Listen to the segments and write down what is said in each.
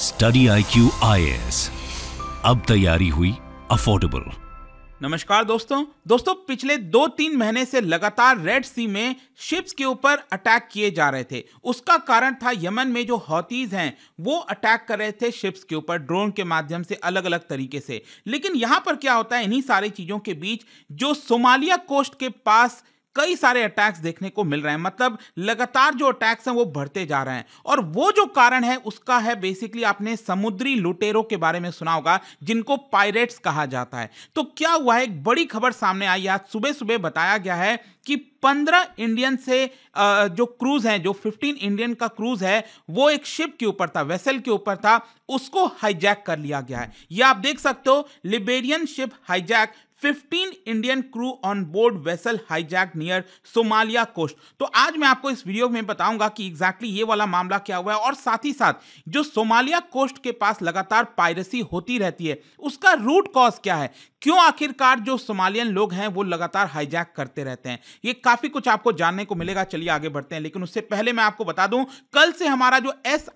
study I Q आई अब तैयारी हुई अफोर्डेबल नमस्कार दोस्तों दोस्तों पिछले दो तीन महीने से लगातार रेड सी में शिप्स के ऊपर अटैक किए जा रहे थे उसका कारण था यमन में जो हौतीज हैं वो अटैक कर रहे थे शिप्स के ऊपर ड्रोन के माध्यम से अलग अलग तरीके से लेकिन यहां पर क्या होता है इन्हीं सारी चीज़ों के बीच जो सोमालिया कोस्ट के पास कई सारे अटैक्स देखने को मिल रहे हैं मतलब लगातार जो अटैक्स हैं वो बढ़ते जा रहे हैं और वो जो कारण है उसका है बेसिकली आपने समुद्री लुटेरों के बारे में सुना होगा जिनको पायरेट्स कहा जाता है तो क्या हुआ है एक बड़ी खबर सामने आई आज सुबह सुबह बताया गया है कि पंद्रह इंडियन से जो क्रूज है जो फिफ्टीन इंडियन का क्रूज है वो एक शिप के ऊपर था वेसल के ऊपर था उसको हाईजैक कर लिया गया है यह आप देख सकते हो Liberian ship hijack fifteen Indian crew on board vessel hijack near Somalia coast तो आज मैं आपको इस वीडियो में बताऊंगा कि एग्जैक्टली ये वाला मामला क्या हुआ है और साथ ही साथ जो सोमालिया कोस्ट के पास लगातार पायरेसी होती रहती है उसका रूट कॉज क्या है क्यों आखिरकार जो सोमालियन लोग हैं वो लगातार हाईजैक करते रहते हैं ये काफी कुछ आपको जानने को मिलेगा चलिए आगे बढ़ते हैं लेकिन उससे पहले मैं आपको बता दूं कल से हमारा जो एस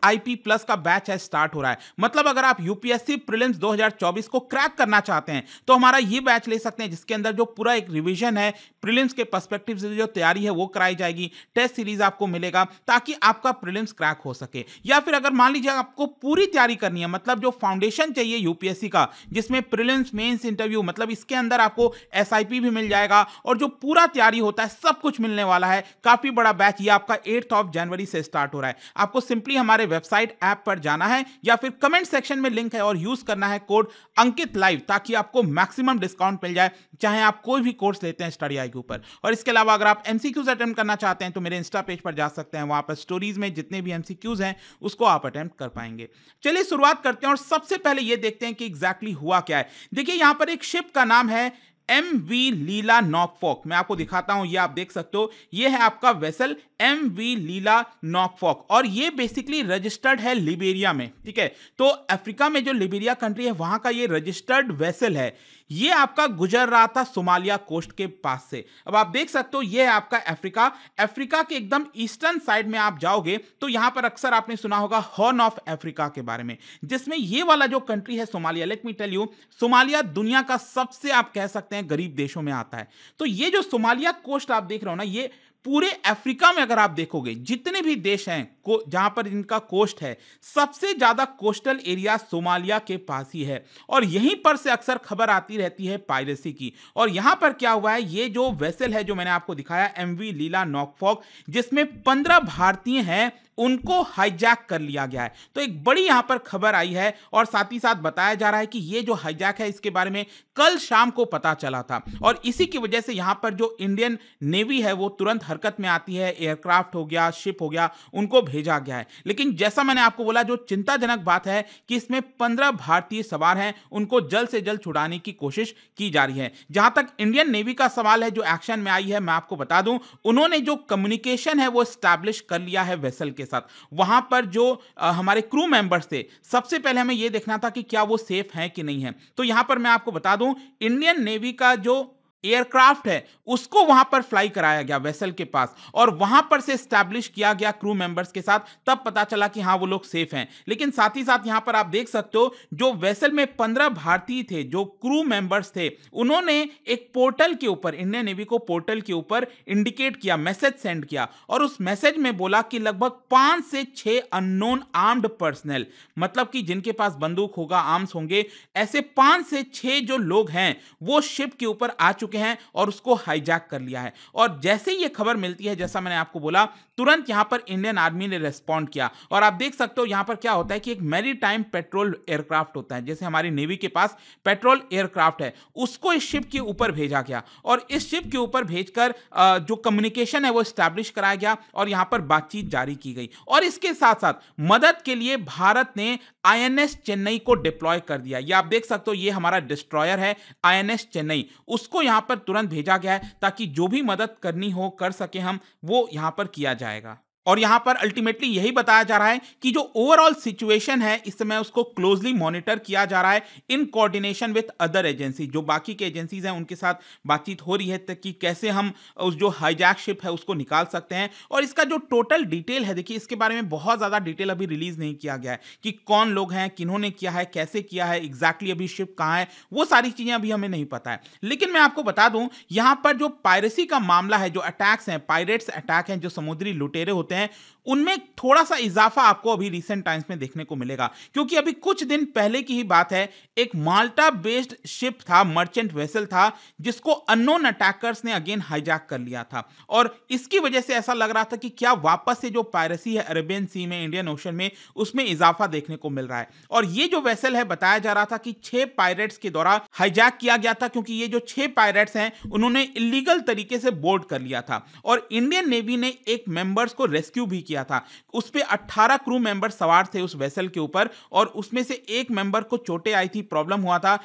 प्लस का बैच है स्टार्ट हो रहा है मतलब अगर आप यूपीएससी प्रिलिम्स 2024 को क्रैक करना चाहते हैं तो हमारा ये बैच ले सकते हैं जिसके अंदर जो पूरा एक रिविजन है प्रिलिम्स के पर्सपेक्टिव से जो तैयारी है वो कराई जाएगी टेस्ट सीरीज आपको मिलेगा ताकि आपका प्रिलिम्स क्रैक हो सके या फिर अगर मान लीजिए आपको पूरी तैयारी करनी है मतलब जो फाउंडेशन चाहिए यूपीएससी का जिसमें प्रिलिम्स मेन्स इंटरव्यू मतलब इसके अंदर आपको एस भी मिल जाएगा और जो पूरा तैयारी होता है सब कुछ मिलने वाला है काफी बड़ा बैच ये आपका एट्थ ऑफ जनवरी से स्टार्ट हो रहा है आपको सिंपली हमारे वेबसाइट ऐप पर जाना है या फिर कमेंट सेक्शन में लिंक है और यूज करना है कोड अंकित लाइव ताकि आपको मैक्सिमम डिस्काउंट डिस्काउंट मिल जाए चाहे आप कोई भी कोर्स लेते हैं स्टडी आई के ऊपर और इसके अलावा अगर आप एम सी क्यूज करना चाहते हैं तो मेरे इंस्टा पेज पर जा सकते हैं वहां पर स्टोरीज में जितने भी एम क्यूज हैं उसको आप अटेम्प्ट कर पाएंगे चलिए शुरुआत करते हैं और सबसे पहले यह देखते हैं कि एग्जैक्टली exactly हुआ क्या है देखिए यहां पर एक शिप का नाम है एम वी लीला नॉकफॉक मैं आपको दिखाता हूं ये आप देख सकते हो ये है आपका vessel M V Lila Norfolk और ये बेसिकली रजिस्टर्ड है लिबेरिया में ठीक है तो अफ्रीका में जो लिबेरिया कंट्री है वहां का ये रजिस्टर्ड वेसल है ये आपका गुजर रहा था सोमालिया कोस्ट के पास से अब आप देख सकते हो ये है आपका अफ्रीका अफ्रीका के एकदम ईस्टर्न साइड में आप जाओगे तो यहां पर अक्सर आपने सुना होगा हॉर्न ऑफ अफ्रीका के बारे में जिसमें ये वाला जो कंट्री है Somalia let me tell you Somalia दुनिया का सबसे आप कह सकते हैं गरीब देशों में आता है तो ये जो सोमालिया कोस्ट आप देख रहे हो ना ये पूरे अफ्रीका में अगर आप देखोगे जितने भी देश हैं को जहां पर इनका कोस्ट है सबसे ज़्यादा कोस्टल एरिया सोमालिया के पास ही है और यहीं पर से अक्सर खबर आती रहती है पायरेसी की और यहां पर क्या हुआ है ये जो वेसल है जो मैंने आपको दिखाया एम वी लीला नॉकफॉक जिसमें पंद्रह भारतीय हैं उनको हाईजैक कर लिया गया है तो एक बड़ी यहां पर खबर आई है और साथ ही साथ बताया जा रहा है कि ये जो हाईजैक है इसके बारे में कल शाम को पता चला था और इसी की वजह से यहां पर जो इंडियन नेवी है वो तुरंत हरकत में आती है एयरक्राफ्ट हो गया शिप हो गया उनको भेजा गया है लेकिन जैसा मैंने आपको बोला जो चिंताजनक बात है कि इसमें पंद्रह भारतीय सवार हैं उनको जल्द से जल्द छुड़ाने की कोशिश की जा रही है जहां तक इंडियन नेवी का सवाल है जो एक्शन में आई है मैं आपको बता दूं उन्होंने जो कम्युनिकेशन है वो स्टैब्लिश कर लिया है वेसल के साथ वहां पर जो हमारे क्रू मेंबर्स थे सबसे पहले हमें यह देखना था कि क्या वो सेफ है कि नहीं है तो यहां पर मैं आपको बता दूं इंडियन नेवी का जो एयरक्राफ्ट है उसको वहां पर फ्लाई कराया गया वेसल के पास और वहां पर से स्टैब्लिश किया गया क्रू मेंबर्स के साथ तब पता चला कि हाँ वो लोग सेफ हैं लेकिन साथ ही साथ यहां पर आप देख सकते हो जो वेसल में पंद्रह भारतीय थे जो क्रू मेंबर्स थे उन्होंने एक पोर्टल के ऊपर इंडियन नेवी को पोर्टल के ऊपर इंडिकेट किया मैसेज सेंड किया और उस मैसेज में बोला कि लगभग पांच से छह अननोन आर्म्ड पर्सनल मतलब कि जिनके पास बंदूक होगा आर्म्स होंगे ऐसे पांच से छह जो लोग हैं वो शिप के ऊपर आ चुके चुके हैं और उसको हाईजैक कर लिया है और जैसे ही ये खबर मिलती है जैसा मैंने आपको बोला तुरंत यहां पर इंडियन आर्मी ने रेस्पॉन्ड किया और आप देख सकते हो यहां पर क्या होता है कि एक मेरी टाइम पेट्रोल एयरक्राफ्ट होता है जैसे हमारी नेवी के पास पेट्रोल एयरक्राफ्ट है उसको इस शिप के ऊपर भेजा गया और इस शिप के ऊपर भेजकर जो कम्युनिकेशन है वो स्टैब्लिश कराया गया और यहां पर बातचीत जारी की गई और इसके साथ साथ मदद के लिए भारत ने आईएनएस चेन्नई को डिप्लॉय कर दिया ये आप देख सकते हो ये हमारा डिस्ट्रॉयर है आईएनएस चेन्नई उसको यहां पर तुरंत भेजा गया है ताकि जो भी मदद करनी हो कर सके हम वो यहां पर किया जाएगा और यहां पर अल्टीमेटली यही बताया जा रहा है कि जो ओवरऑल सिचुएशन है इस समय उसको क्लोजली मॉनिटर किया जा रहा है in coordination with other agency जो बाकी के एजेंसीज हैं उनके साथ बातचीत हो रही है कि कैसे हम उस जो हाईजैक शिप है उसको निकाल सकते हैं और इसका जो टोटल डिटेल है देखिए इसके बारे में बहुत ज़्यादा डिटेल अभी रिलीज नहीं किया गया है कि कौन लोग हैं किन्होंने किया है कैसे किया है एग्जैक्टली अभी शिप कहाँ है वो सारी चीज़ें अभी हमें नहीं पता है लेकिन मैं आपको बता दूं यहां पर जो पायरेसी का मामला है जो अटैक्स हैं पायरेट्स अटैक हैं जो समुद्री लुटेरे होते हैं हैं उनमें थोड़ा सा इजाफा आपको अभी रिसेंट टाइम्स में देखने को मिलेगा क्योंकि अभी कुछ दिन पहले की ही बात है एक माल्टा बेस्ड शिप था मर्चेंट वेसल था जिसको अननोन अटैकर्स ने अगेन हाईजैक कर लिया था और इसकी वजह से ऐसा लग रहा था कि क्या वापस से जो पायरेसी है अरेबियन सी में इंडियन ओशन में उसमें इजाफा देखने को मिल रहा है और ये जो वेसल है बताया जा रहा था कि छह पायरेट्स के द्वारा हाईजैक किया गया था क्योंकि ये जो छह पायरेट्स हैं उन्होंने इलीगल तरीके से बोर्ड कर लिया था और इंडियन नेवी ने एक मेंबर्स को रेस्क्यू रेस्क्यू भी किया था उस पर अट्ठारह क्रू मेंबर सवार थे उस वेसल के ऊपर और उसमें से एक मेंबर को चोटें आई थी प्रॉब्लम हुआ था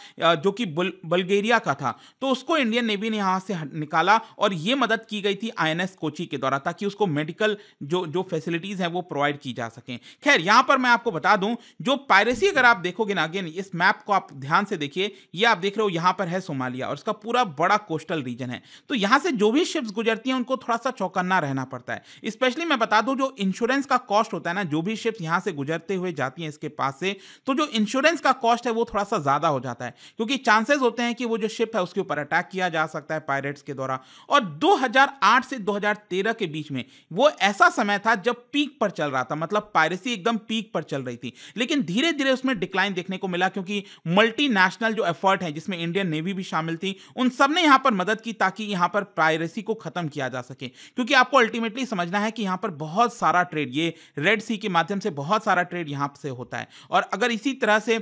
जो कि बुल, बल्गेरिया का था तो उसको इंडियन नेवी ने यहाँ से निकाला और ये मदद की गई थी आईएनएस कोची के द्वारा ताकि उसको मेडिकल जो जो फैसिलिटीज़ हैं वो प्रोवाइड की जा सकें खैर यहाँ पर मैं आपको बता दूँ जो पायरेसी अगर आप देखोगे ना अगेन इस मैप को आप ध्यान से देखिए ये आप देख रहे हो यहाँ पर है सोमालिया और इसका पूरा बड़ा कोस्टल रीजन है तो यहाँ से जो भी शिप्स गुजरती हैं उनको थोड़ा सा चौकन्ना रहना पड़ता है स्पेशली मैं बता दूं जो इंश्योरेंस का कॉस्ट होता है ना जो भी शिप्स यहां से गुजरते हुए जाती हैं इसके पास से तो जो इंश्योरेंस का कॉस्ट है वो थोड़ा सा ज़्यादा हो जाता है क्योंकि चांसेस होते हैं कि वो जो शिप है उसके ऊपर अटैक किया जा सकता है पायरेट्स के द्वारा और 2008 से 2013 के बीच में वो ऐसा समय था जब पीक पर चल रहा था मतलब पायरेसी एकदम पीक पर चल रही थी लेकिन धीरे धीरे उसमें डिक्लाइन देखने को मिला क्योंकि मल्टीनेशनल जो एफर्ट है जिसमें इंडियन नेवी भी शामिल थी उन सब ने यहां पर मदद की ताकि यहां पर पायरेसी को खत्म किया जा सके क्योंकि आपको अल्टीमेटली समझना है कि यहां पर बहुत सारा ट्रेड ये रेड सी के माध्यम से बहुत सारा ट्रेड यहाँ से होता है और अगर इसी तरह से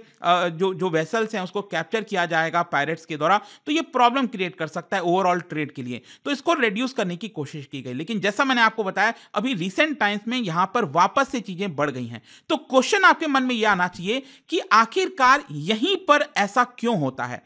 जो जो वेसल्स हैं उसको कैप्चर किया जाएगा पायरेट्स के द्वारा तो ये प्रॉब्लम क्रिएट कर सकता है ओवरऑल ट्रेड के लिए तो इसको रिड्यूस करने की कोशिश की गई लेकिन जैसा मैंने आपको बताया अभी रिसेंट टाइम्स में यहाँ पर वापस से चीज़ें बढ़ गई हैं तो क्वेश्चन आपके मन में ये आना चाहिए कि आखिरकार यहीं पर ऐसा क्यों होता है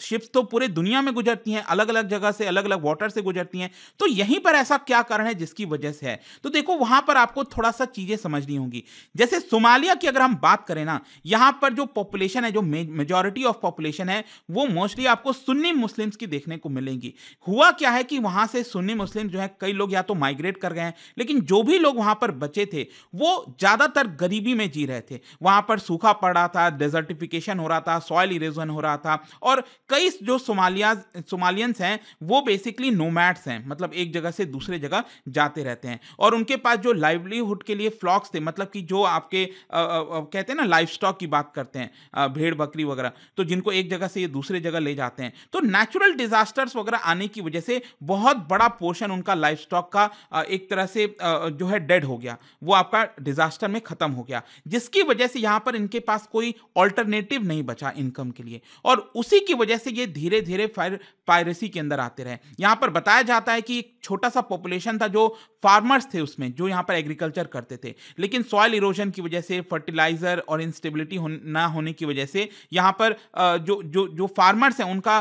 शिप्स तो पूरे दुनिया में गुजरती हैं अलग अलग जगह से अलग अलग वाटर से गुजरती हैं तो यहीं पर ऐसा क्या कारण है जिसकी वजह से है तो देखो देखो वहां पर आपको थोड़ा सा चीजें समझनी होंगी जैसे सोमालिया की अगर हम बात करें ना यहां पर जो पॉपुलेशन है जो मेजोरिटी ऑफ पॉपुलेशन है वो मोस्टली आपको सुन्नी मुस्लिम्स की देखने को मिलेंगी हुआ क्या है कि वहां से सुन्नी मुस्लिम जो है कई लोग या तो माइग्रेट कर गए हैं लेकिन जो भी लोग वहां पर बचे थे वो ज्यादातर गरीबी में जी रहे थे वहां पर सूखा पड़ रहा था डेजर्टिफिकेशन हो रहा था सॉयल इरेजन हो रहा था और कई जो सोमालिया सोमालियंस हैं वो बेसिकली नोमैट्स हैं मतलब एक जगह से दूसरे जगह जाते रहते हैं और उनके उनके पास जो लाइवलीहुड के लिए फ्लॉक्स थे मतलब कि जो आपके आ, आ, कहते हैं ना लाइफ स्टॉक की बात करते हैं भेड़ बकरी वगैरह तो जिनको एक जगह से ये दूसरे जगह ले जाते हैं तो नेचुरल डिजास्टर्स वगैरह आने की वजह से बहुत बड़ा पोर्शन उनका लाइफ स्टॉक का एक तरह से जो है डेड हो गया वो आपका डिजास्टर में खत्म हो गया जिसकी वजह से यहाँ पर इनके पास कोई ऑल्टरनेटिव नहीं बचा इनकम के लिए और उसी की वजह से ये धीरे धीरे पायरेसी के अंदर आते रहे यहाँ पर बताया जाता है कि एक छोटा सा पॉपुलेशन था जो फार्मर्स थे उसमें में जो यहाँ पर एग्रीकल्चर करते थे लेकिन सॉयल इरोजन की वजह से फर्टिलाइज़र और इंस्टेबिलिटी हो, ना होने की वजह से यहाँ पर जो जो जो फार्मर्स हैं उनका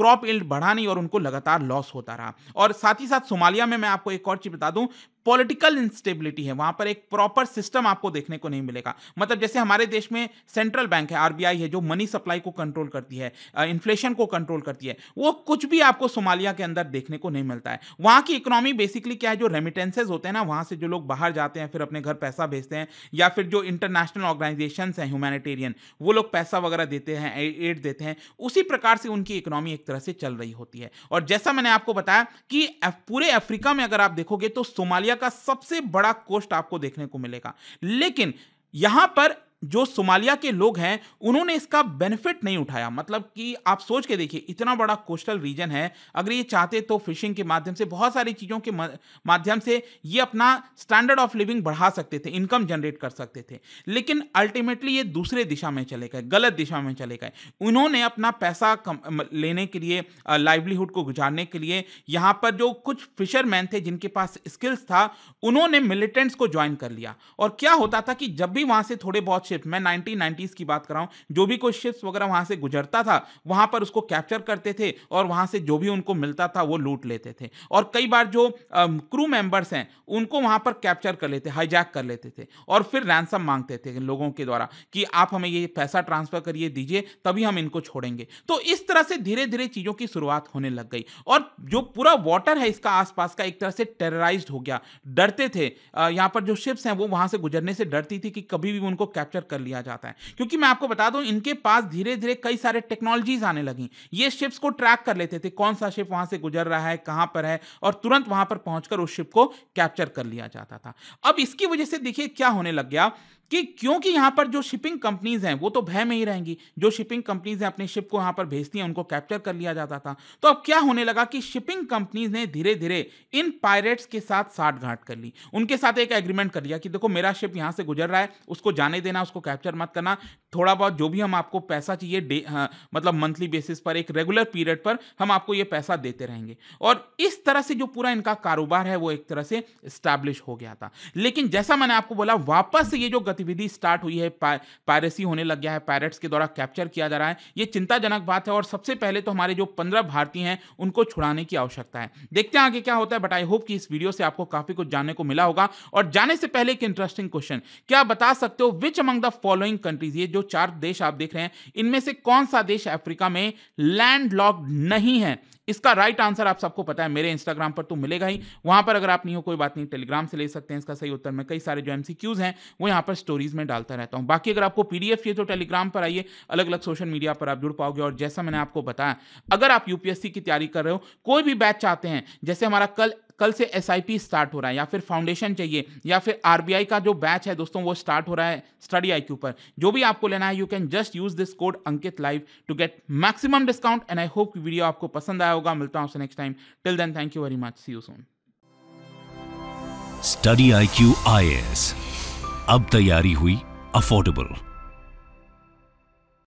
क्रॉप इल्ड बढ़ा नहीं और उनको लगातार लॉस होता रहा और साथ ही साथ सोमालिया में मैं आपको एक और चीज़ बता दूँ पॉलिटिकल इंस्टेबिलिटी है वहां पर एक प्रॉपर सिस्टम आपको देखने को नहीं मिलेगा मतलब जैसे हमारे देश में सेंट्रल बैंक है आरबीआई है जो मनी सप्लाई को कंट्रोल करती है इन्फ्लेशन को कंट्रोल करती है वो कुछ भी आपको सोमालिया के अंदर देखने को नहीं मिलता है वहां की इकोनॉमी बेसिकली क्या है जो रेमिटेंसेज होते हैं ना वहां से जो लोग बाहर जाते हैं फिर अपने घर पैसा भेजते हैं या फिर जो इंटरनेशनल ऑर्गेनाइजेशन हैं ह्यूमैनिटेरियन वो लोग पैसा वगैरह देते हैं एड देते हैं उसी प्रकार से उनकी इकोनॉमी एक तरह से चल रही होती है और जैसा मैंने आपको बताया कि पूरे अफ्रीका में अगर आप देखोगे तो सोमालिया का सबसे बड़ा कोस्ट आपको देखने को मिलेगा लेकिन यहां पर जो सोमालिया के लोग हैं उन्होंने इसका बेनिफिट नहीं उठाया मतलब कि आप सोच के देखिए इतना बड़ा कोस्टल रीजन है अगर ये चाहते तो फिशिंग के माध्यम से बहुत सारी चीज़ों के माध्यम से ये अपना स्टैंडर्ड ऑफ लिविंग बढ़ा सकते थे इनकम जनरेट कर सकते थे लेकिन अल्टीमेटली ये दूसरे दिशा में चले गए गलत दिशा में चले गए उन्होंने अपना पैसा कम, लेने के लिए लाइवलीहुड को गुजारने के लिए यहाँ पर जो कुछ फिशरमैन थे जिनके पास स्किल्स था उन्होंने मिलिटेंट्स को ज्वाइन कर लिया और क्या होता था कि जब भी वहाँ से थोड़े बहुत शिप मैं नाइनटीन की बात कर रहा हूँ जो भी कोई शिप्स वगैरह वहाँ से गुजरता था वहाँ पर उसको कैप्चर करते थे और वहाँ से जो भी उनको मिलता था वो लूट लेते थे और कई बार जो क्रू मेंबर्स हैं उनको वहाँ पर कैप्चर कर लेते हाईजैक कर लेते थे और फिर रैनसम मांगते थे लोगों के द्वारा कि आप हमें ये पैसा ट्रांसफर करिए दीजिए तभी हम इनको छोड़ेंगे तो इस तरह से धीरे धीरे चीज़ों की शुरुआत होने लग गई और जो पूरा वाटर है इसका आसपास का एक तरह से टेरराइज हो गया डरते थे यहां पर जो शिप्स हैं वो वहां से गुजरने से डरती थी कि कभी भी उनको कैप्चर कैप्चर कर लिया जाता है क्योंकि मैं आपको बता दूं इनके पास धीरे धीरे कई सारे टेक्नोलॉजीज आने लगी ये शिप्स को ट्रैक कर लेते थे कौन सा शिप वहां से गुजर रहा है कहां पर है और तुरंत वहां पर पहुंचकर उस शिप को कैप्चर कर लिया जाता था अब इसकी वजह से देखिए क्या होने लग गया कि क्योंकि यहां पर जो शिपिंग कंपनीज हैं वो तो भय में ही रहेंगी जो शिपिंग कंपनीज हैं अपने शिप को यहां पर भेजती हैं उनको कैप्चर कर लिया जाता था तो अब क्या होने लगा कि शिपिंग कंपनीज ने धीरे धीरे इन पायरेट्स के साथ साठ घाट कर ली उनके साथ एक एग्रीमेंट कर लिया कि देखो मेरा शिप यहां से गुजर रहा है उसको जाने देना उसको कैप्चर मत करना थोड़ा बहुत जो भी हम आपको पैसा चाहिए डे हाँ, मतलब मंथली बेसिस पर एक रेगुलर पीरियड पर हम आपको ये पैसा देते रहेंगे और इस तरह से जो पूरा इनका कारोबार है वो एक तरह से स्टैब्लिश हो गया था लेकिन जैसा मैंने आपको बोला वापस ये जो गतिविधि स्टार्ट हुई है पायरेसी होने लग गया है पायरेट्स के द्वारा कैप्चर किया जा रहा है ये चिंताजनक बात है और सबसे पहले तो हमारे जो पंद्रह भारतीय हैं उनको छुड़ाने की आवश्यकता है देखते हैं आगे क्या होता है बट आई होप कि इस वीडियो से आपको काफी कुछ जानने को मिला होगा और जाने से पहले एक इंटरेस्टिंग क्वेश्चन क्या बता सकते हो which among the following countries ये जो चार देश आप देख रहे हैं इनमें से कौन सा देश अफ्रीका में लैंड नहीं है इसका राइट आंसर आप सबको पता है मेरे इंस्टाग्राम पर तो मिलेगा ही वहां पर अगर आप नहीं हो कोई बात नहीं टेलीग्राम से ले सकते हैं इसका सही उत्तर मैं कई सारे जो एमसीक्यूज हैं वो यहां पर स्टोरीज में डालता रहता हूं बाकी अगर आपको पीडीएफ चाहिए तो टेलीग्राम पर आइए अलग अलग सोशल मीडिया पर आप जुड़ पाओगे और जैसा मैंने आपको बताया अगर आप यूपीएससी की तैयारी कर रहे हो कोई भी बैच चाहते हैं जैसे हमारा कल कल से एस स्टार्ट हो रहा है या फिर फाउंडेशन चाहिए या फिर आर का जो बैच है दोस्तों वो स्टार्ट हो रहा है स्टडी आई पर जो भी आपको लेना है you can just use this code Ankit live to get maximum discount and I hope video आपको पसंद आया होगा मिलता हूं next time till then thank you very much see you soon study I Q I S अब तैयारी हुई affordable